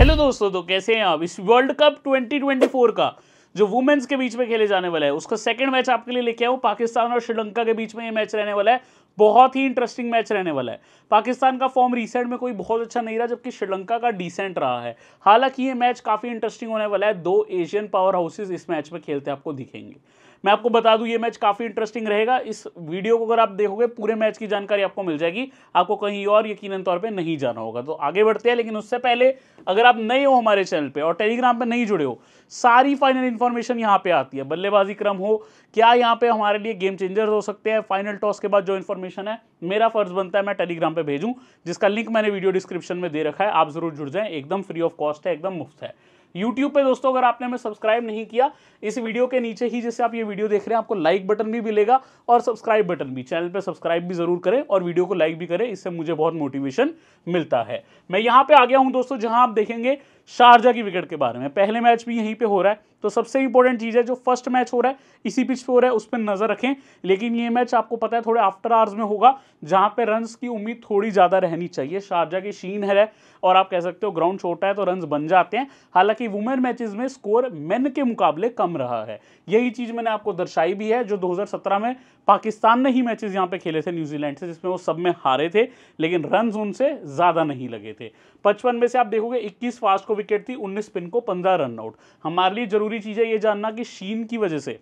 hello दोस्तों तो कैसे हैं आप इस वर्ल्ड कप 2024 का जो वुमेन्स के बीच में खेले जाने वाला है उसका सेकंड मैच आपके लिए लेके आऊँ पाकिस्तान और श्रीलंका के बीच में ये मैच रहने वाला है बहुत ही इंटरेस्टिंग मैच रहने वाला है पाकिस्तान का फॉर्म रिसेंट में कोई बहुत अच्छा नहीं रहा जबकि श्रीलंका का डिसेंट रहा है हालांकि ये मैच काफ़ी इंटरेस्टिंग होने वाला है दो एशियन पावर हाउसेज इस मैच में खेलते आपको दिखेंगे मैं आपको बता दूं ये मैच काफ़ी इंटरेस्टिंग रहेगा इस वीडियो को अगर आप देखोगे पूरे मैच की जानकारी आपको मिल जाएगी आपको कहीं और यकीन तौर पर नहीं जाना होगा तो आगे बढ़ते हैं लेकिन उससे पहले अगर आप नए हो हमारे चैनल पर और टेलीग्राम पर नहीं जुड़े हो सारी फाइनल इन्फॉर्मेशन यहाँ पर आती है बल्लेबाजी क्रम हो क्या यहाँ पर हमारे लिए गेम चेंजर हो सकते हैं फाइनल टॉस के बाद जो इन्फॉर्मेशन है मेरा फर्ज बनता है मैं टेलीग्राम पर भेजूँ जिसका लिंक मैंने वीडियो डिस्क्रिप्शन में दे रखा है आप जरूर जुड़ जाएँ एकदम फ्री ऑफ कॉस्ट है एकदम मुफ्त है यूट्यूब पे दोस्तों अगर आपने हमें सब्सक्राइब नहीं किया इस वीडियो के नीचे ही जैसे आप ये वीडियो देख रहे हैं आपको लाइक बटन भी मिलेगा और सब्सक्राइब बटन भी चैनल पर सब्सक्राइब भी जरूर करें और वीडियो को लाइक भी करें इससे मुझे बहुत मोटिवेशन मिलता है मैं यहाँ पे आ गया हूँ दोस्तों जहाँ आप देखेंगे शारजा की विकेट के बारे में पहले मैच भी यहीं पे हो रहा है तो सबसे इंपॉर्टेंट चीज़ है जो फर्स्ट मैच हो रहा है इसी पिच पे हो रहा है उस पर नज़र रखें लेकिन ये मैच आपको पता है थोड़े आफ्टर आवर्स में होगा जहां पे रन की उम्मीद थोड़ी ज़्यादा रहनी चाहिए शारजा की शीन है और आप कह सकते हो ग्राउंड छोटा है तो रन बन जाते हैं हालांकि वुमेन मैचेज में स्कोर मेन के मुकाबले कम रहा है यही चीज़ मैंने आपको दर्शाई भी है जो दो में पाकिस्तान ने ही मैचेज यहाँ पे खेले थे न्यूजीलैंड से जिसमें वो सब में हारे थे लेकिन रन उनसे ज़्यादा नहीं लगे थे पचपन में से आप देखोगे इक्कीस फास्ट को विकेट थी उन्नीस स्पिन को पंद्रह रन आउट हमारे लिए जरूरी चीज़ है ये जानना कि शीन की वजह से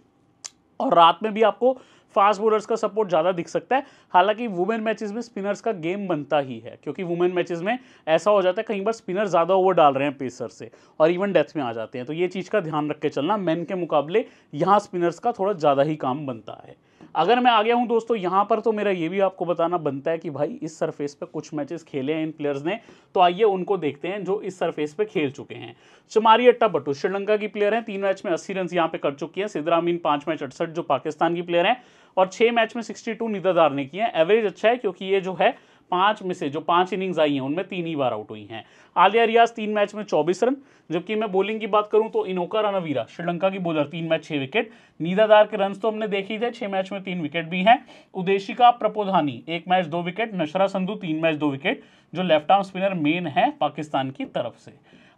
और रात में भी आपको फास्ट बोलर्स का सपोर्ट ज़्यादा दिख सकता है हालांकि वुमेन मैचेस में स्पिनर्स का गेम बनता ही है क्योंकि वुमेन मैचेस में ऐसा हो जाता है कई बार स्पिनर ज़्यादा ओवर डाल रहे हैं पेसर से और इवन डेथ में आ जाते हैं तो ये चीज़ का ध्यान रख के चलना मैन के मुकाबले यहाँ स्पिनर्स का थोड़ा ज़्यादा ही काम बनता है अगर मैं आ गया हूँ दोस्तों यहाँ पर तो मेरा ये भी आपको बताना बनता है कि भाई इस सरफेस पे कुछ मैचेस खेले हैं इन प्लेयर्स ने तो आइए उनको देखते हैं जो इस सरफेस पे खेल चुके हैं चमारी अट्टा बटू श्रीलंका की प्लेयर हैं तीन मैच में अस्सी रन यहाँ पे कर चुकी हैं सिद्धरामीन पांच मैच अड़सठ जो पाकिस्तान की प्लेयर हैं और छह मैच में सिक्सटी टू ने किए हैं एवरेज अच्छा है क्योंकि ये जो है पांच में से जो पांच इनिंग्स आई हैं उनमें तीन ही बार आउट हुई हैं आलिया रियाज तीन मैच में चौबीस रन जबकि मैं बॉलिंग की बात करूं तो इनोका रनवीरा श्रीलंका की बॉलर तीन मैच छह विकेट नीदादार के रन तो हमने देखे ही थे छह मैच में तीन विकेट भी हैं उदेशिका प्रपोधानी एक मैच दो विकेट नशरा संधु तीन मैच दो विकेट जो लेफ्ट आर्म स्पिनर मेन है पाकिस्तान की तरफ से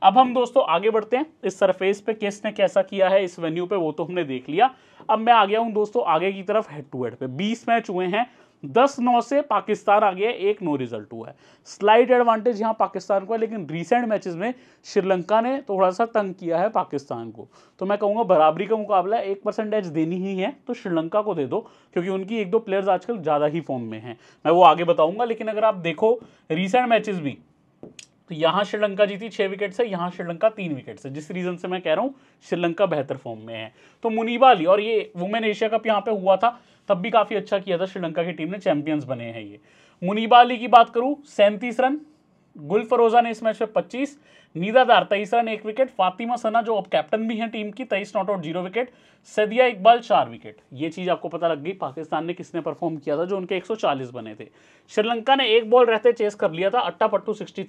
अब हम दोस्तों आगे बढ़ते हैं इस सरफेस पे किसने कैसा किया है इस वेन्यू पे वो तो हमने देख लिया अब मैं आ गया हूं दोस्तों आगे की तरफ हेड टू हेड पे 20 मैच हुए हैं दस नौ से पाकिस्तान आ गया एक नो रिजल्ट हुआ है स्लाइड एडवांटेज यहाँ पाकिस्तान को है लेकिन रिसेंट मैचेस में श्रीलंका ने थोड़ा सा तंग किया है पाकिस्तान को तो मैं कहूँगा बराबरी का मुकाबला एक परसेंटेज देनी ही है तो श्रीलंका को दे दो क्योंकि उनकी एक दो प्लेयर्स आजकल ज़्यादा ही फॉर्म में हैं मैं वो आगे बताऊँगा लेकिन अगर आप देखो रिसेंट मैचेज भी तो यहाँ श्रीलंका जीती छः विकेट से यहाँ श्रीलंका तीन विकेट से जिस रीज़न से मैं कह रहा हूँ श्रीलंका बेहतर फॉर्म में है तो मुनीबा अली और ये वुमेन एशिया कप यहाँ पे हुआ था तब भी काफ़ी अच्छा किया था श्रीलंका की टीम ने चैंपियंस बने हैं ये मुनीबा अली की बात करूँ सैंतीस रन गुल फरोजा ने इस मैच में पच्चीस नीदादार तेईस रन एक विकेट फातिमा सना जो अब कैप्टन भी हैं टीम की तेईस not out zero wicket Sadia Iqbal चार विकेट ये चीज़ आपको पता लग गई पाकिस्तान ने किसने परफॉर्म किया था जो उनके 140 बने थे श्रीलंका ने एक बॉल रहते चेस कर लिया था अट्टा पट्टू सिक्सटी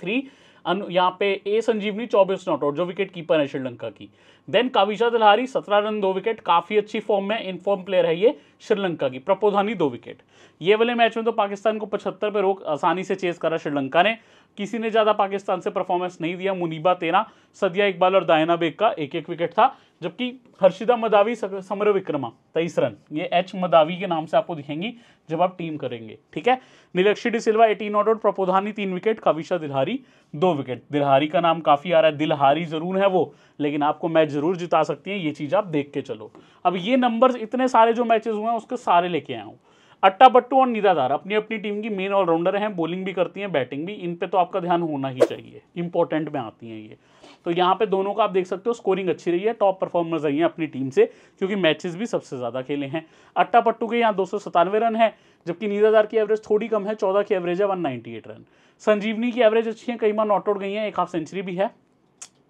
यहाँ पे ए संजीवनी चौबीस नॉट आउट जो विकेट कीपर है श्रीलंका की देन काविशा दलहारी सत्रह रन दो विकेट काफ़ी अच्छी फॉर्म में इनफॉर्म प्लेयर है ये श्रीलंका की प्रपोधानी दो विकेट ये वाले मैच में तो पाकिस्तान को पचहत्तर पे रोक आसानी से चेस करा श्रीलंका ने किसी ने ज़्यादा पाकिस्तान से परफॉर्मेंस नहीं दिया मुनीबा तेरा सदिया इकबाल और दायना बेग का एक एक विकेट था जबकि हर्षिदा मदावी समर विक्रमा तेईस रन ये एच मदावी के नाम से आपको दिखेंगी जब आप टीम करेंगे ठीक है Nilakshi de Silva eighteen not out Prabodhani तीन विकेट कविशा दिलहारी दो विकेट दिलहारी का नाम काफ़ी आ रहा है दिलहारी ज़रूर है वो लेकिन आपको मैच ज़रूर जिता सकती है ये चीज़ आप देख के चलो अब ये नंबर्स इतने सारे जो मैचेस हुए हैं उसके सारे लेके आया हूँ अट्टा बट्टू और निराधार अपनी अपनी टीम की मेन ऑलराउंडर हैं बॉलिंग भी करती हैं बैटिंग भी इन पे तो आपका ध्यान होना ही चाहिए इंपॉर्टेंट में आती हैं ये तो यहाँ पे दोनों का आप देख सकते हो स्कोरिंग अच्छी रही है टॉप परफॉर्मर्स रही हैं अपनी टीम से क्योंकि मैचेस भी सबसे ज़्यादा खेले हैं अट्टा पट्टू के यहाँ दो रन है जबकि नीराजार की एवरेज थोड़ी कम है चौदह की एवरेज है वन रन संजीवनी की एवरेज अच्छी है कई बार नॉट आउट गई हैं एक हाफ सेंचुरी भी है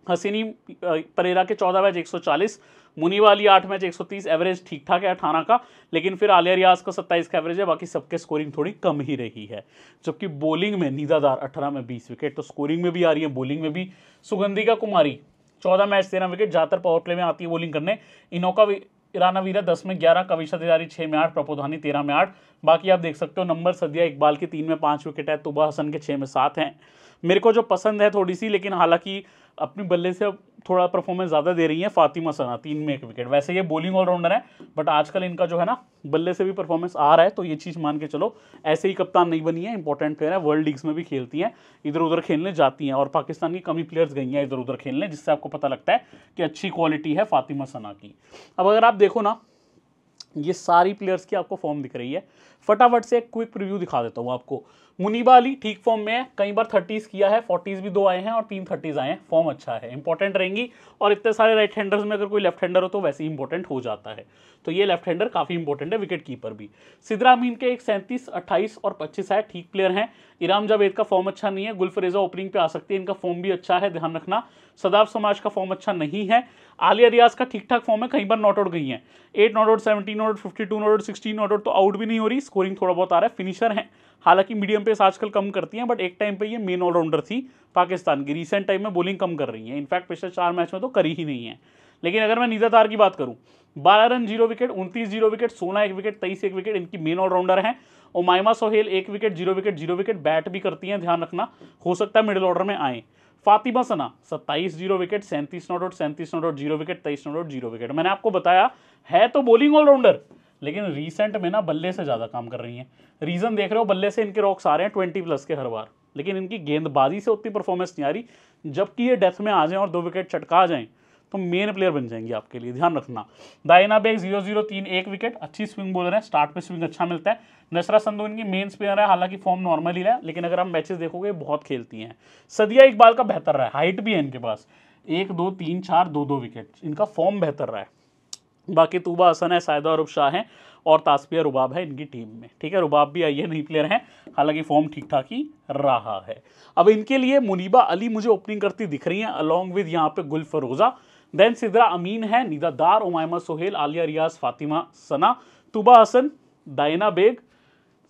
हसीनी परेरा के चौदह मैच 140 मुनी वाली आठ मैच 130 एवरेज ठीक ठाक है अठारह का लेकिन फिर आलिया रियाज का सत्ताईस का एवरेज है बाकी सबके स्कोरिंग थोड़ी कम ही रही है जबकि बॉलिंग में नीदादार अठारह में बीस विकेट तो स्कोरिंग में भी आ रही है बॉलिंग में भी सुगंधिका कुमारी चौदह मैच तेरह विकेट ज़्यादातर पावर प्ले में आती है बॉलिंग करने इनोका राना वीरा दस में ग्यारह कविशा तिजारी छः में आठ प्रपोधानी तेरह में आठ बाकी आप देख सकते हो नंबर सदिया इकबाल के तीन में पाँच विकेट है तुबा हसन के छः में सात हैं मेरे को जो पसंद है थोड़ी सी लेकिन हालांकि अपने बल्ले से अब थोड़ा परफॉर्मेंस ज़्यादा दे रही है फातिमा सना तीन में एक विकेट वैसे ये बॉलिंग ऑलराउंडर है बट आजकल इनका जो है ना बल्ले से भी परफॉर्मेंस आ रहा है तो ये चीज़ मान के चलो ऐसे ही कप्तान नहीं बनी है इंपॉर्टेंट प्लेयर है वर्ल्ड लीग्स में भी खेलती हैं इधर उधर खेलने जाती हैं और पाकिस्तान की कमी प्लेयर्स गई हैं इधर उधर खेलने जिससे आपको पता लगता है कि अच्छी क्वालिटी है फातिमा सना की अब अगर आप देखो ना ये सारी प्लेयर्स की आपको फॉर्म दिख रही है फटाफट से क्विक रिव्यू दिखा देता हूँ आपको मुनीबा अली ठीक फॉर्म में है कई बार थर्टीज़ किया है फोर्टीज़ भी दो आए हैं और तीन थर्टीज़ आए हैं फॉर्म अच्छा है इंपॉर्टेंट रहेंगी और इतने सारे राइट हैंडर्स में अगर कोई लेफ्ट हैंडर हो तो वैसे ही इंपॉर्टेंट हो जाता है तो ये लेफ्ट हैंडर काफ़ी इंपॉर्टेंट है विकेट कीपर भी सिद्रा अमीन के एक सैंतीस अट्ठाईस और पच्चीस आए ठीक प्लेयर हैं इराम जावेद का फॉर्म अच्छा नहीं है गुलफरेजा ओपनिंग पे आ सकती है इनका फॉर्म भी अच्छा है ध्यान रखना सदाब समाज का फॉर्म अच्छा नहीं है आलिया रियाज का ठीक ठाक फॉर्म है कई बार नॉट आउट गई हैं eight not out seventy not out fifty two not out sixty not out तो आउट भी नहीं हो रही स्कोरिंग थोड़ा बहुत आ रहा है फिनिशर हैं हालांकि मीडियम पेस आजकल कम करती हैं बट एक टाइम पे ये मेन ऑलराउंडर थी पाकिस्तान की रिसेंट टाइम में बॉलिंग कम कर रही है इनफैक्ट पिछले चार मैच में तो करी ही नहीं है लेकिन अगर मैं नीजा तार की बात करूँ बारह रन जीरो विकेट उनतीस जीरो विकेट सोलह एक विकेट तेईस एक विकेट इनकी मेन ऑलराउंडर हैं और माइमा सोहेल एक wicket zero wicket zero wicket bat भी करती हैं ध्यान रखना हो सकता है मिडिल ऑर्डर में आए फातिमा सना सत्ताईस जीरो विकेट सैंतीस नॉट आउट सैंतीस नॉट आउट जीरो विकेट तेईस नॉट आउट जीरो विकेट मैंने आपको बताया है तो बॉलिंग ऑलराउंडर लेकिन रिसेंट में ना बल्ले से ज़्यादा काम कर रही हैं रीज़न देख रहे हो बल्ले से इनके रॉक्स आ रहे हैं ट्वेंटी प्लस के हर बार लेकिन इनकी गेंदबाजी से उतनी परफॉर्मेंस नहीं आ रही जबकि ये डेथ में आ जाएँ और दो विकेट चटका जाएँ तो मेन प्लेयर बन जाएंगे आपके लिए ध्यान रखना दाइना बेग जीरो जीरो तीन एक विकेट अच्छी स्विंग बोल रहे हैं स्टार्ट पे स्विंग अच्छा मिलता है नसरा संधू इनकी मेन स्पिनर है हालांकि फॉर्म नॉर्मल ही है लेकिन अगर आप मैचेस देखोगे बहुत खेलती हैं सदिया इकबाल का बेहतर रहा है हाइट भी है इनके पास एक दो तीन चार दो दो विकेट इनका फॉर्म बेहतर रहा है बाकी तूबा हसन है सायदा और शाह हैं और तासपिया रुबाब है इनकी टीम में ठीक है रुबाब भी आइए नहीं प्लेयर हैं हालांकि फॉर्म ठीक ठाक ही रहा है अब इनके लिए मुनीबा अली मुझे ओपनिंग करती दिख रही हैं अलॉन्ग विद यहाँ पे गुल फरोज़ा देन सिद्रा अमीन है निदा दार उमायमा सोहेल आलिया रियाज फातिमा सना तुबा हसन दाइना बेग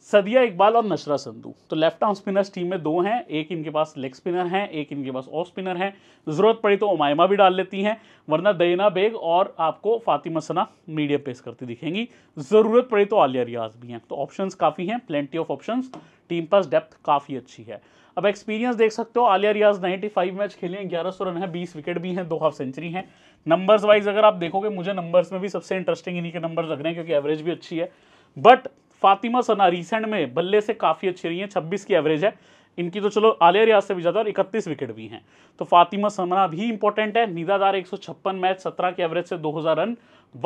सदिया इकबाल और नशरा संधू तो लेफ्ट आर्म स्पिनर्स टीम में दो हैं एक इनके पास लेग स्पिनर हैं एक इनके पास ऑफ स्पिनर हैं ज़रूरत पड़ी तो ओमायमा भी डाल लेती हैं वरना दयना बेग और आपको फातिमा सना मीडियम पेस करती दिखेंगी ज़रूरत पड़ी तो आलिया रियाज भी हैं तो ऑप्शन काफ़ी हैं प्लेंटी ऑफ ऑप्शन टीम पास डेप्थ काफ़ी अच्छी है अब एक्सपीरियंस देख सकते हो आलिया रियाज 95 मैच खेले हैं 1100 रन है बीस विकेट भी हैं दो हाफ सेंचुरी हैं नंबर्स वाइज अगर आप देखोगे मुझे नंबर्स में भी सबसे इंटरेस्टिंग इन्हीं के नंबर्स लग रहे हैं क्योंकि एवरेज भी अच्छी है बट फातिमा सना रिसेंट में बल्ले से काफ़ी अच्छी रही हैं छब्बीस की एवरेज है इनकी तो चलो आलिया रियाज से भी ज़्यादा और इकतीस विकेट भी हैं तो फातिमा सना भी इंपॉर्टेंट है निदादार एक मैच सत्रह की एवरेज से दो रन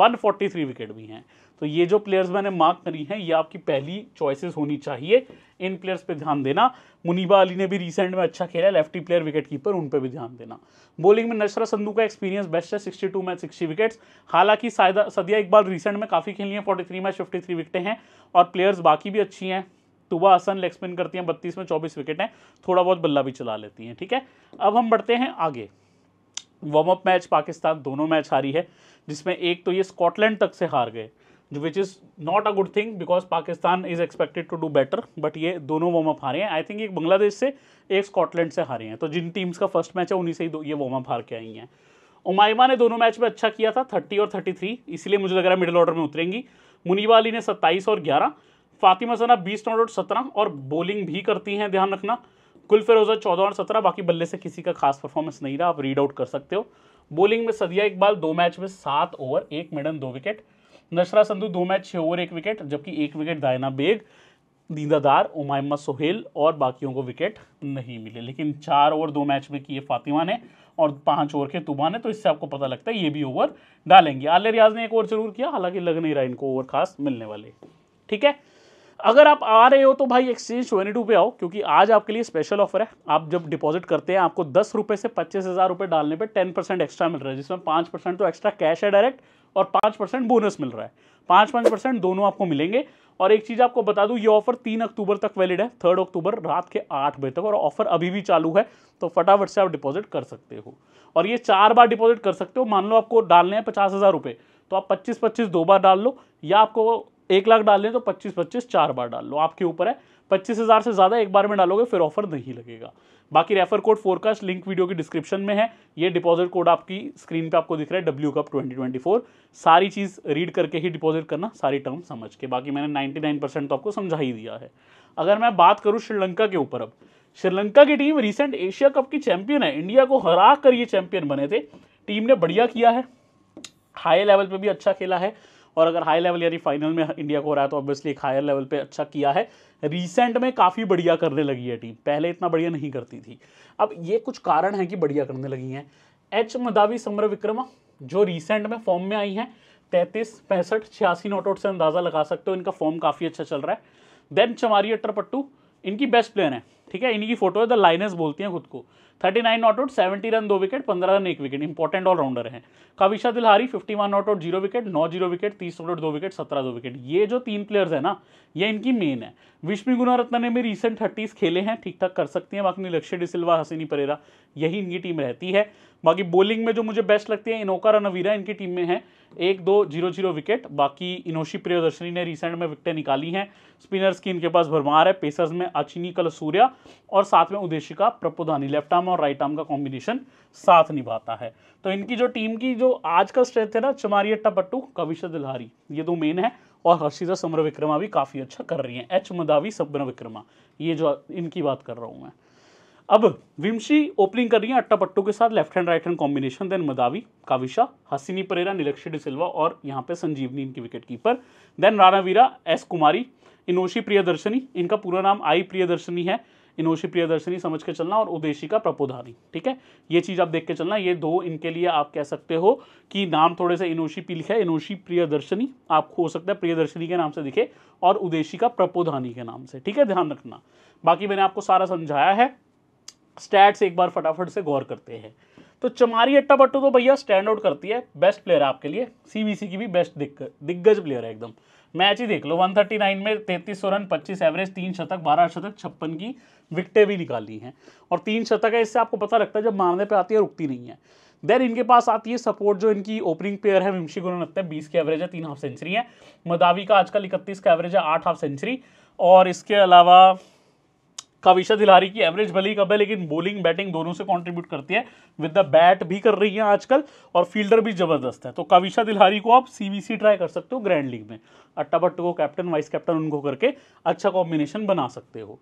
वन विकेट भी हैं तो ये जो प्लेयर्स मैंने मार्क करी हैं ये आपकी पहली चॉइसेस होनी चाहिए इन प्लेयर्स पे ध्यान देना मुनीबा अली ने भी रिसेंट में अच्छा खेला लेफ्टी प्लेयर विकेट कीपर उन पर भी ध्यान देना बॉलिंग में नशरा संधू का एक्सपीरियंस बेस्ट है sixty two match sixty wickets हालांकि सदिया इकबाल रिसेंट में काफ़ी खेली हैं थ्री मैच फिफ्टी थ्री विकेटें हैं और प्लेयर्स बाकी भी अच्छी हैं तुबा हसन लेग स्पिन करती हैं बत्तीस में चौबीस विकेट हैं थोड़ा बहुत बल्ला भी चला लेती हैं ठीक है अब हम बढ़ते हैं आगे वार्म अप मैच पाकिस्तान दोनों मैच हारी है जिसमें एक तो ये स्कॉटलैंड तक से हार गए which is not a good thing because Pakistan is expected to do better but ये दोनों वार्म अप हारे हैं आई थिंक एक बांग्लादेश से एक स्कॉटलैंड से हारे हैं तो जिन टीम्स का फर्स्ट मैच है उन्हीं से ही ये वार्म अप हार के आई हैं उमायमा ने दोनों मैच में अच्छा किया था थर्टी और थर्टी थ्री इसलिए मुझे लग रहा है मिडिल ऑर्डर में उतरेंगी मुनीवा अली ने सत्ताईस और ग्यारह फातिमा सना बीस नॉट आउट सत्रह और बॉलिंग भी करती हैं ध्यान रखना कुल फिरोजा चौदह और सत्रह बाकी बल्ले से किसी का खास परफॉर्मेंस नहीं रहा आप रीड आउट कर सकते हो बॉलिंग में सदिया इकबाल दो मैच में सात ओवर एक मेडन दो विकेट नशरा संधू दो मैच छः ओवर एक विकेट जबकि एक विकेट दायना बेग दीदादार उमायमा सोहेल और बाकियों को विकेट नहीं मिले लेकिन चार ओवर दो मैच में किए फातिमा ने और पांच ओवर के तुबा ने तो इससे आपको पता लगता है ये भी ओवर डालेंगे आल रियाज ने एक ओवर जरूर किया हालांकि लग नहीं रहा इनको ओवर खास मिलने वाले ठीक है अगर आप आ रहे हो तो भाई एक्सचेंज ट्वेंटी टू पे आओ क्योंकि आज आपके लिए स्पेशल ऑफर है आप जब डिपॉजिट करते हैं आपको दस रुपये से पच्चीस हज़ार रुपये डालने पे टेन परसेंट एक्स्ट्रा मिल रहा है जिसमें पाँच परसेंट तो एक्स्ट्रा कैश है डायरेक्ट और पाँच परसेंट बोनस मिल रहा है पाँच पाँच परसेंट दोनों आपको मिलेंगे और एक चीज़ आपको बता दूँ ये ऑफर तीन अक्टूबर तक वैलिड है थर्ड अक्टूबर रात के आठ बजे तक और ऑफर अभी भी चालू है तो फटाफट से आप डिपॉजिट कर सकते हो और ये चार बार डिपॉजिट कर सकते हो मान लो आपको डालने हैं पचास हज़ार रुपये तो आप पच्चीस पच्चीस दो बार डाल लो या आपको एक लाख डालने तो पच्चीस पच्चीस चार बार डाल लो आपके ऊपर है पच्चीस हज़ार से ज़्यादा एक बार में डालोगे फिर ऑफर नहीं लगेगा बाकी refer code forecast link video के डिस्क्रिप्शन में है ये डिपॉजिट कोड आपकी स्क्रीन पे आपको दिख रहा है डब्ल्यू कप फोर सारी चीज़ रीड करके ही डिपॉजिट करना सारी टर्म समझ के बाकी मैंने नाइन परसेंट तो आपको समझा ही दिया है अगर मैं बात करूँ श्रीलंका के ऊपर अब श्रीलंका की टीम रिसेंट एशिया कप की चैंपियन है इंडिया को हरा कर ये चैंपियन बने थे टीम ने बढ़िया किया है हाई लेवल पर भी अच्छा खेला है और अगर हाई लेवल यानी फाइनल में इंडिया को हो रहा है तो ऑब्वियसली एक हायर लेवल पे अच्छा किया है रिसेंट में काफ़ी बढ़िया करने लगी है टीम पहले इतना बढ़िया नहीं करती थी अब ये कुछ कारण हैं कि बढ़िया करने लगी हैं एच मदावी समर विक्रमा जो रिसेंट में फॉर्म में आई हैं तैंतीस पैंसठ छियासी नॉट आउट से अंदाज़ा लगा सकते हो इनका फॉर्म काफ़ी अच्छा चल रहा है देन चमारी अट्टरपट्टू इनकी बेस्ट प्लेयर है ठीक है इनकी फ़ोटो है द लाइनस बोलती हैं खुद को thirty nine not out seventy run दो विकेट पंद्रह रन एक विकेट इंपॉर्टेंट ऑलराउंडर है Kavisha Dilhari fifty one not out zero wicket नौ जीरो विकेट तीस नॉट आउट दो विकेट सत्रह दो विकेट ये जो तीन प्लेयर्स है ना ये इनकी मेन है विश्मी गुनारत्ना ने भी रिसेंट थर्टीज खेले हैं ठीक ठाक कर सकती हैं बाकी लक्ष्य डिसिल्वा हसीनी परेरा यही इनकी टीम रहती है बाकी बॉलिंग में जो मुझे बेस्ट लगती है इनोका रनवीरा इनकी टीम में है एक दो जीरो जीरो विकेट बाकी इनोशी प्रियोदर्शनी ने रिसेंट में विकटें निकाली हैं स्पिनर्स की इनके पास भरमार है पेसर्स में अचिनी कल सूर्या और साथ में उदेशिका प्रपोधानी लेफ्ट आर्म और राइट आर्म का कॉम्बिनेशन साथ निभाता है तो इनकी जो टीम की जो आज का स्ट्रेंथ है ना चमारी अट्टा पट्टू कविशा दिलहारी ये दो मेन है और हर्षिता समर विक्रमा भी काफ़ी अच्छा कर रही हैं एच मदावी समर विक्रमा ये जो इनकी बात कर रहा हूँ मैं अब विमशी ओपनिंग कर रही हैं अट्टा पट्टू के साथ left hand right hand combination then Madavi Kavisha Hasini Perera Nilakshi Silva और यहाँ पे संजीवनी इनकी wicket keeper then Ranaweera S Kumari Inoshi Priyadarshani इनका पूरा नाम आई प्रियदर्शनी है इनोशी प्रियदर्शनी समझ के चलना और उदेशी का प्रपोधानी ठीक है ये चीज़ आप देख के चलना ये दो इनके लिए आप कह सकते हो कि नाम थोड़े से इनोशी पी लिखा है इनोशी प्रियदर्शनी आप हो सकता है प्रियदर्शनी के नाम से दिखे और उदेशी का प्रपोधानी के नाम से ठीक है ध्यान रखना बाकी मैंने आपको सारा समझाया है स्टैट्स एक बार फटाफट से गौर करते हैं तो चमारी अट्टा पट्टू तो भैया स्टैंड आउट करती है बेस्ट प्लेयर है आपके लिए सीबीसी की भी बेस्ट दिग्गज प्लेयर है एकदम मैच ही देख लो 139 में सौ रन 25 एवरेज तीन शतक बारह शतक छप्पन की विकटें भी निकाली हैं और तीन शतक है इससे आपको पता लगता है जब मारने पर आती है रुकती नहीं है देन इनके पास आती है सपोर्ट जो इनकी ओपनिंग प्लेयर है विमशी गुरुनत्ता बीस की एवरेज है तीन हाफ सेंचुरी है मदावी का आजकल इकतीस का एवरेज है आठ हाफ सेंचुरी और इसके अलावा काविशा दिलहारी की एवरेज भले ही कब है लेकिन बॉलिंग बैटिंग दोनों से कंट्रीब्यूट करती है विद द बैट भी कर रही है आजकल और फील्डर भी जबरदस्त है तो काविशा दिलहारी को आप सी ट्राई कर सकते हो ग्रैंड लीग में अट्टा अट्टाबट्ट को कैप्टन वाइस कैप्टन उनको करके अच्छा कॉम्बिनेशन बना सकते हो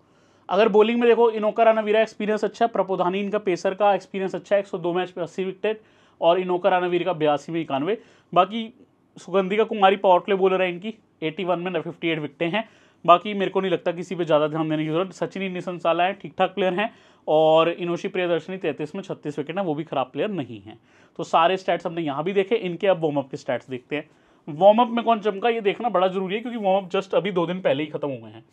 अगर बॉलिंग में देखो इनोकर अनवीरा एक्सपीरियंस अच्छा है प्रपोधानी इनका पेसर का एक्सपीरियंस अच्छा है एक मैच में अस्सी विकेट और इनोकर अनवीर का बयासी में इक्यानवे बाकी Sugandika Kumari power play bowler है इनकी 81 में 58 विकटें हैं बाकी मेरे को नहीं लगता किसी पे ज़्यादा ध्यान देने की जरूरत सचिन इन्नीस साला है ठीक ठाक प्लेयर हैं और इनोशी प्रियदर्शनी तैंतीस में छत्तीस विकेट हैं वो भी खराब प्लेयर नहीं है तो सारे स्टैट्स हमने यहाँ भी देखे इनके अब वार्म के स्टैट्स देखते हैं अप में कौन चमका ये देखना बड़ा जरूरी है क्योंकि अप जस्ट अभी दो दिन पहले ही खत्म हुए हैं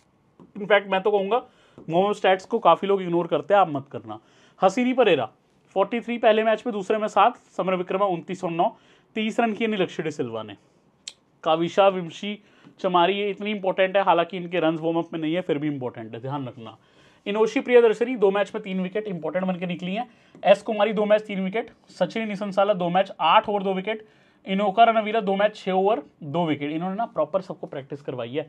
इनफैक्ट मैं तो कहूँगा अप स्टैट्स को काफ़ी लोग इग्नोर करते हैं आप मत करना हसीनी परेरा 43 पहले मैच में दूसरे में सात समर विक्रमा उनतीस और नौ तीस रन किए नी सिल्वा ने काविशा विमशी चमारी ये इतनी इंपॉर्टेंट है हालांकि इनके रन वार्म अप में नहीं है फिर भी इंपॉर्टेंट है ध्यान रखना इनोशी दर्शनी दो मैच में तीन विकेट इंपॉर्टेंट बनकर निकली हैं एस कुमारी दो मैच तीन विकेट सचिन निसंसाला दो मैच आठ ओवर दो विकेट इनोका रनवीरा दो मैच छः ओवर दो विकेट इन्होंने ना प्रॉपर सबको प्रैक्टिस करवाई है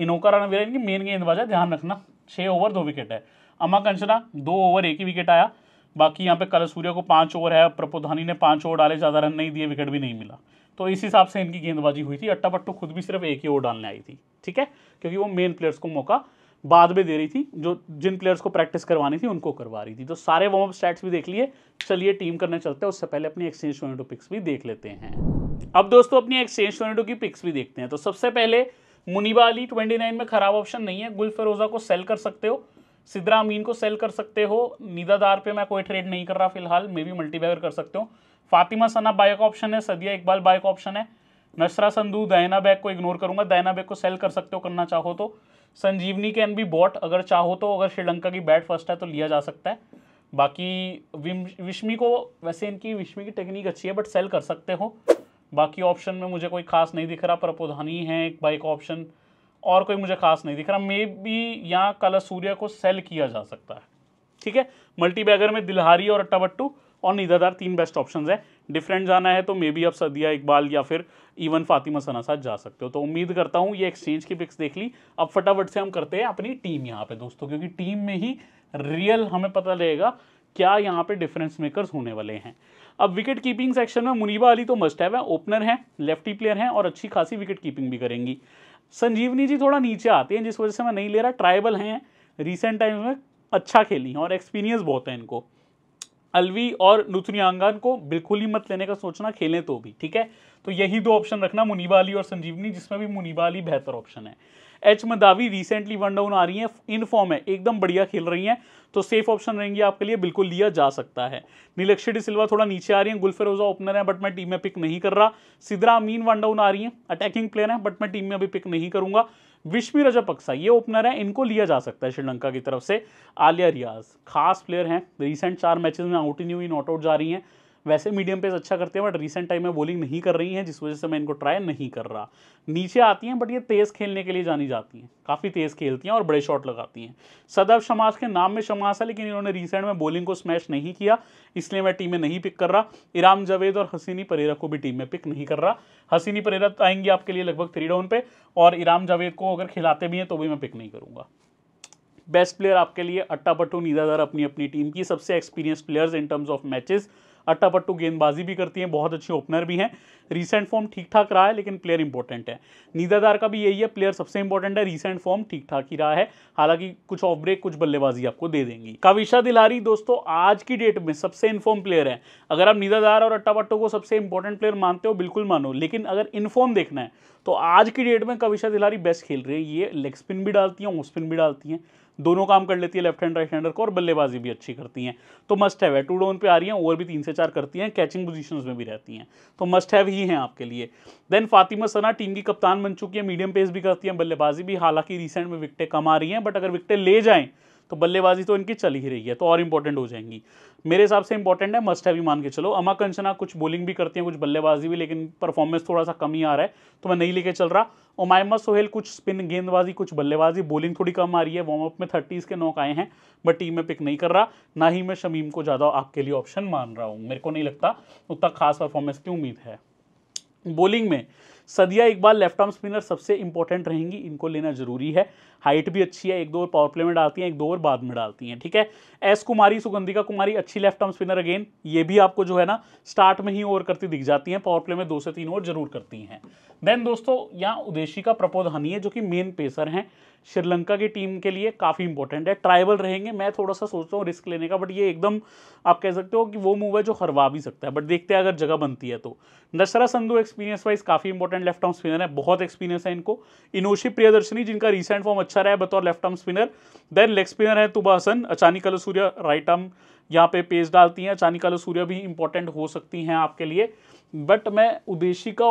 इनोका रनवीरा इनकी मेन गेंदबाज है ध्यान रखना छः ओवर दो विकेट है अमा कंचना दो ओवर एक ही विकेट आया बाकी यहाँ पे कल सूर्य को पाँच ओवर है प्रपोधानी ने पाँच ओवर डाले ज़्यादा रन नहीं दिए विकेट भी नहीं मिला तो इस हिसाब से इनकी गेंदबाजी हुई थी अट्टा पट्टू खुद भी सिर्फ एक ही ओवर डालने आई थी ठीक है क्योंकि वो मेन प्लेयर्स को मौका बाद में दे रही थी जो जिन प्लेयर्स को प्रैक्टिस करवानी थी उनको करवा रही थी तो सारे वार्म अप स्टैट्स भी देख लिए चलिए टीम करने चलते हैं उससे पहले अपनी एक्सचेंज टोनेटो पिक्स भी देख लेते हैं अब दोस्तों अपनी एक्सचेंज टोनेटो की पिक्स भी देखते हैं तो सबसे पहले मुनीबा अली ट्वेंटी नाइन में खराब ऑप्शन नहीं है गुल फिरोजा को सेल कर सकते हो सिद्रा अमीन को सेल कर सकते हो निदादार पे मैं कोई ट्रेड नहीं कर रहा फिलहाल मे बी मल्टीबैगर कर सकते हो फातिमा सना बाय का ऑप्शन है सदिया इकबाल बाय का ऑप्शन है नसरा संधु दैना बैग को इग्नोर करूंगा दैना बैग को सेल कर सकते हो करना चाहो तो संजीवनी कैन बी बॉट अगर चाहो तो अगर श्रीलंका की बैट फर्स्ट है तो लिया जा सकता है बाकी विश्मी को वैसे इनकी विश्मी की टेक्निक अच्छी है बट सेल कर सकते हो बाकी ऑप्शन में मुझे कोई खास नहीं दिख रहा प्रपोधानी है एक बाइक ऑप्शन और कोई मुझे खास नहीं दिख रहा मे बी यहाँ कला सूर्य को सेल किया जा सकता है ठीक है मल्टी बैगर में दिलहारी और अट्टाबट्टू और निदादार तीन बेस्ट ऑप्शन है डिफरेंट जाना है तो मे बी आप सदिया इकबाल या फिर इवन फातिमा सना साथ जा सकते हो तो उम्मीद करता हूँ ये एक्सचेंज की पिक्स देख ली अब फटाफट से हम करते हैं अपनी टीम यहाँ पे दोस्तों क्योंकि टीम में ही रियल हमें पता लगेगा क्या यहाँ पे डिफरेंस मेकर्स होने वाले हैं अब विकेट कीपिंग सेक्शन में मुनीबा अली तो मस्ट है ओपनर हैं लेफ्टी प्लेयर हैं और अच्छी खासी विकेट कीपिंग भी करेंगी संजीवनी जी थोड़ा नीचे आती हैं जिस वजह से मैं नहीं ले रहा ट्राइबल हैं रिसेंट टाइम्स में अच्छा खेली हैं और एक्सपीरियंस बहुत है इनको अलवी और नुथुनियांगन को बिल्कुल ही मत लेने का सोचना खेलें तो भी ठीक है तो यही दो ऑप्शन रखना मुनीबा अली और संजीवनी जिसमें भी मुनीबा अली बेहतर ऑप्शन है H Madavi recently one down आ रही हैं इन फॉर्म है एकदम बढ़िया खेल रही हैं तो सेफ ऑप्शन रहेंगी आपके लिए बिल्कुल लिया जा सकता है नीलक्षी सिल्वा थोड़ा नीचे आ रही हैं गुलफिरोजा ओपनर है बट मैं टीम में पिक नहीं कर रहा सिदरा अमीन वन डाउन आ रही हैं अटैकिंग प्लेयर है बट मैं टीम में अभी पिक नहीं करूंगा विश्वी पक्सा ये ओपनर है इनको लिया जा सकता है श्रीलंका की तरफ से आलिया रियाज खास प्लेयर हैं रिसेंट चार मैचेस में आउट ही नहीं हुई नॉट आउट जा रही हैं वैसे मीडियम पेस अच्छा करते हैं बट रिसेंट टाइम में बॉलिंग नहीं कर रही हैं जिस वजह से मैं इनको ट्राई नहीं कर रहा नीचे आती हैं बट ये तेज़ खेलने के लिए जानी जाती हैं काफ़ी तेज़ खेलती हैं और बड़े शॉट लगाती हैं सदब शमास के नाम में शमास है लेकिन इन्होंने रिसेंट में बॉलिंग को स्मैश नहीं किया इसलिए मैं टीम में नहीं पिक कर रहा इराम जावेद और हसीनी परेरा को भी टीम में पिक नहीं कर रहा हसीनी परेरा आएंगी आपके लिए लगभग थ्री डाउन पे और इराम जावेद को अगर खिलाते भी हैं तो भी मैं पिक नहीं करूँगा बेस्ट प्लेयर आपके लिए अट्टा पट्टू नीदादार अपनी अपनी टीम की सबसे experience players in terms of matches Athapaththu गेंदबाजी भी करती हैं बहुत अच्छी ओपनर भी हैं रिसेंट फॉर्म ठीक ठाक रहा है लेकिन प्लेयर इंपॉर्टेंट है नीदादार का भी यही है प्लेयर सबसे इंपॉर्टेंट है रिसेंट फॉर्म ठीक ठाक ही रहा है हालांकि कुछ ऑफ ब्रेक कुछ बल्लेबाजी आपको दे देंगी कविशा दिलारी दोस्तों आज की डेट में सबसे इनफॉर्म प्लेयर है अगर आप नीदादार और अट्टापट्टो को सबसे इंपॉर्टेंट प्लेयर मानते हो बिल्कुल मानो लेकिन अगर इनफॉर्म देखना है तो आज की डेट में कविशा दिलारी बेस्ट खेल रही है ये लेग स्पिन भी डालती हैं ऑफ स्पिन भी डालती हैं दोनों काम कर लेती है लेफ्ट हैंड राइट हैंडर को और बल्लेबाजी भी अच्छी करती हैं तो मस्ट हैव है टू डाउन पे आ रही हैं ओवर भी तीन से चार करती हैं कैचिंग पोजीशंस में भी रहती हैं तो मस्ट हैव ही ही है आपके लिए देन फातिमा सना टीम की कप्तान बन चुकी है मीडियम पेस भी करती हैं बल्लेबाजी भी हालांकि रिसेंट में विकटें कम आ रही हैं बट अगर विकटें ले जाएँ तो बल्लेबाजी तो इनकी चल ही रही है तो और इंपॉर्टेंट हो जाएंगी मेरे हिसाब से इंपॉर्टेंट है मस्ट है भी मान के चलो अमा कंचना कुछ बोलिंग भी करती हैं कुछ बल्लेबाजी भी लेकिन परफॉर्मेंस थोड़ा सा कम ही आ रहा है तो मैं नहीं लेके चल रहा ओमायमा सोहेल कुछ स्पिन गेंदबाजी कुछ बल्लेबाजी बोलिंग थोड़ी कम आ रही है वार्म अप में थर्टीज़ के नौक आए हैं बट टीम में पिक नहीं कर रहा ना ही मैं शमीम को ज़्यादा आपके लिए ऑप्शन मान रहा हूँ मेरे को नहीं लगता उतना खास परफॉर्मेंस की उम्मीद है बॉलिंग में Sadia Iqbal left arm spinner सबसे इंपॉर्टेंट रहेंगी इनको लेना जरूरी है हाइट भी अच्छी है एक दो और पावर प्ले में डालती हैं एक दो ओवर बाद में डालती हैं ठीक है एस कुमारी सुगंधिका कुमारी अच्छी लेफ्ट आर्म स्पिनर अगेन ये भी आपको जो है ना स्टार्ट में ही ओवर करती दिख जाती हैं पावर प्ले में दो से तीन ओवर जरूर करती हैं देन दोस्तों यहाँ उदेशी का है जो कि मेन पेसर हैं श्रीलंका की टीम के लिए काफ़ी इंपॉर्टेंट है ट्राइबल रहेंगे मैं थोड़ा सा सोचता हूँ रिस्क लेने का बट ये एकदम आप कह सकते हो कि वो मूव है जो हरवा भी सकता है बट देखते हैं अगर जगह बनती है तो नशरा संधु एक्सपीरियंस वाइज काफ़ी इंपॉर्टेंट लेफ्ट आर्म स्पिनर है बहुत एक्सपीरियंस है इनको इनोशी प्रियदर्शनी जिनका रिसेंट फॉर्म अच्छा रहा है बतौर left arm spinner then leg spinner है तुबा हसन अचानी कलो सूर्य राइट आर्म यहाँ पे पेज डालती हैं अचानी कालो सूर्य भी इंपॉर्टेंट हो सकती हैं आपके लिए बट मैं उदेशी का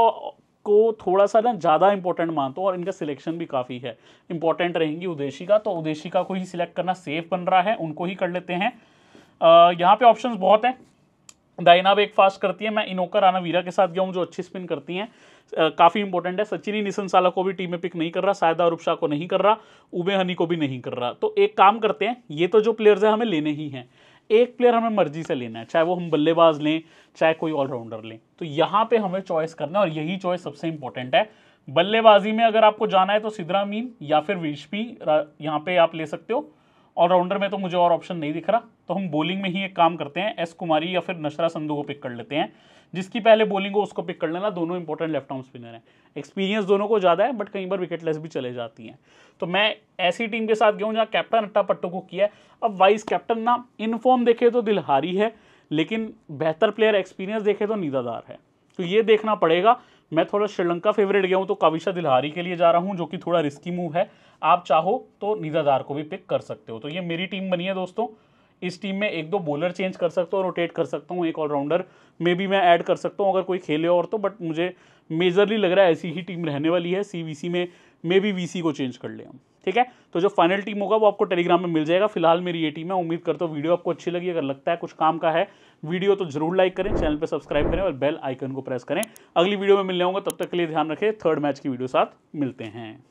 को थोड़ा सा ना ज़्यादा इंपॉर्टेंट मानता हूँ और इनका सिलेक्शन भी काफ़ी है इंपॉर्टेंट रहेंगी उदेशिका तो उदेशिका को ही सिलेक्ट करना सेफ बन रहा है उनको ही कर लेते हैं यहाँ पे ऑप्शंस बहुत हैं डाइना बेग फास्ट करती है मैं इनोकर राना वीरा के साथ गया हूँ जो अच्छी स्पिन करती हैं काफ़ी इंपॉर्टेंट है सचिनी निसनसाला को भी टीम में पिक नहीं कर रहा सायदा शाह को नहीं कर रहा उबे हनी को भी नहीं कर रहा तो एक काम करते हैं ये तो जो प्लेयर्स हैं हमें लेने ही हैं एक प्लेयर हमें मर्जी से लेना है चाहे वो हम बल्लेबाज लें चाहे कोई ऑलराउंडर लें तो यहाँ पे हमें चॉइस करना है और यही चॉइस सबसे इंपॉर्टेंट है बल्लेबाजी में अगर आपको जाना है तो सिद्रामीन मीन या फिर विशपी यहाँ पे आप ले सकते हो ऑलराउंडर में तो मुझे और ऑप्शन नहीं दिख रहा तो हम बॉलिंग में ही एक काम करते हैं एस कुमारी या फिर नशरा संधू को पिक कर लेते हैं जिसकी पहले बॉलिंग हो उसको पिक कर लेना दोनों इंपॉर्टेंट लेफ्ट आर्म स्पिनर हैं एक्सपीरियंस दोनों को ज़्यादा है बट कई बार विकेटलेस भी चले जाती हैं तो मैं ऐसी टीम के साथ गया हूँ जहाँ कैप्टन अट्टा पट्टू को किया है अब वाइस कैप्टन ना इनफॉर्म देखे तो दिलहारी है लेकिन बेहतर प्लेयर एक्सपीरियंस देखे तो नीदादार है तो ये देखना पड़ेगा मैं थोड़ा श्रीलंका फेवरेट गया हूँ तो काविशा दिलहारी के लिए जा रहा हूँ जो कि थोड़ा रिस्की मूव है आप चाहो तो निजादार को भी पिक कर सकते हो तो ये मेरी टीम बनी है दोस्तों इस टीम में एक दो बॉलर चेंज कर सकता हूँ रोटेट कर सकता हूँ एक ऑलराउंडर मे बी मैं ऐड कर सकता हूँ अगर कोई खेले और तो बट मुझे मेजरली लग रहा है ऐसी ही टीम रहने वाली है सी में मे बी वी को चेंज कर लें हम ठीक है तो जो फाइनल टीम होगा वो आपको टेलीग्राम में मिल जाएगा फिलहाल मेरी ये टीम है उम्मीद करता हूँ वीडियो आपको अच्छी लगी अगर लगता है कुछ काम का है वीडियो तो जरूर लाइक करें चैनल पर सब्सक्राइब करें और बेल आइकन को प्रेस करें अगली वीडियो में मिलने होंगे तब तक के लिए ध्यान रखें थर्ड मैच की वीडियो साथ मिलते हैं